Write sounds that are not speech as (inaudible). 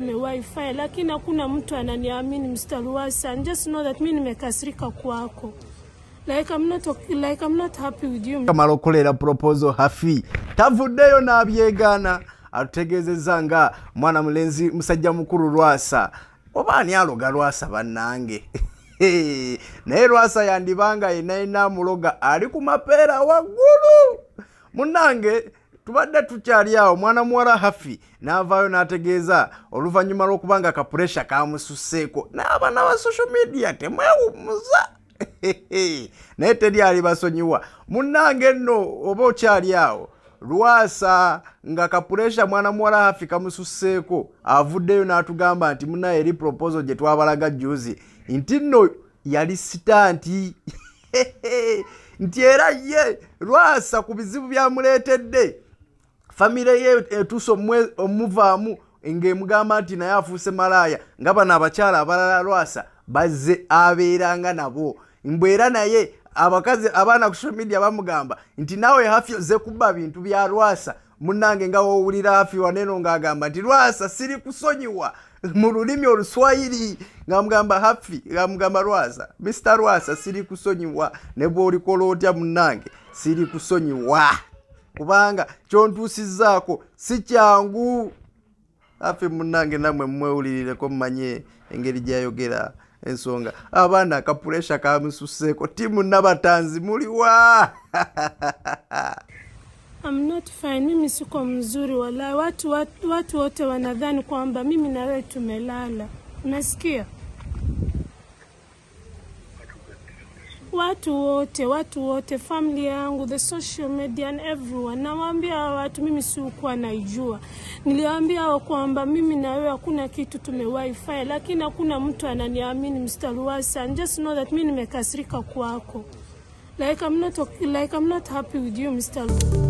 Wifi lakini hakuna mtu ananiamini Mr. I Just know that mimi nimekasirika kwako. Like I'm not like I'm not happy with you. Kama lokolera proposal hafi. Tavudeyo na n'abyegana atutegeezezza zanga mwana mlenzi msajja mukulu Lwasa. Obani ani aloga banange. bannange? (laughs) naye Lwasa yandibanga inaina muloga ali kumapera mapeera waggulu. Munnange tubadde tukyali awo mwana muwala hafi n'avaayo n'ategeeza oluvannyuma lw'okubanga kapuresha kamususeeko n'abaana ba social media temwewumuza (laughs) naye teri alibasonyiwa munnange nno oba okyali awo lwasa nga kapuresha mwana muwala hafi kamususeeko avuddeyo n'atugamba nti munaye eri proposo gye twabalaga juzi nti nno yali sita nti (laughs) nti era ye lwasa ku bizibu byamuleetedde famire ye etuuse omuvaamu ngaemugamba nti naye afuuse malaaya nga bano abakyala abalala lwasa bazze abeeranga nabo mbw era naye abakazi abaana ku social media bamugamba nti naawe hafi oze kubba bintu bya lwasa munnange nga wowulira hafi waneno ngaagamba nti lwasa siri kusonyiwa mu lulimi oluswayiri nga mugamba hafi ngamugamba lwasa mitr lwasa siri kusonyiwa ne bwolikola otya munnange siri kusonyiwa kubanga kyontuusizzaako si kyangu affe munange nammwe mwewulirireko mmanye engeri gyayogera ensonga abaana akapuresha kamususeeko ti munnabatanzi muliwa (laughs) I'm not fine. Mimi siko mzuri wala Watu, watu, watu wote wanadhani kwamba mimi na wewe tumelala, unasikia? watu wote, watu wote, family yangu, the social media and everyone. Nawaambia watu mimi siukuwa naijua, niliwaambia kwamba mimi na wewe hakuna kitu tumewahi lakini hakuna mtu ananiamini Mr. Luwasa. Just know that mimi nimekasirika kwako, like I'm not, like I'm not happy with you Mr. Luwasa.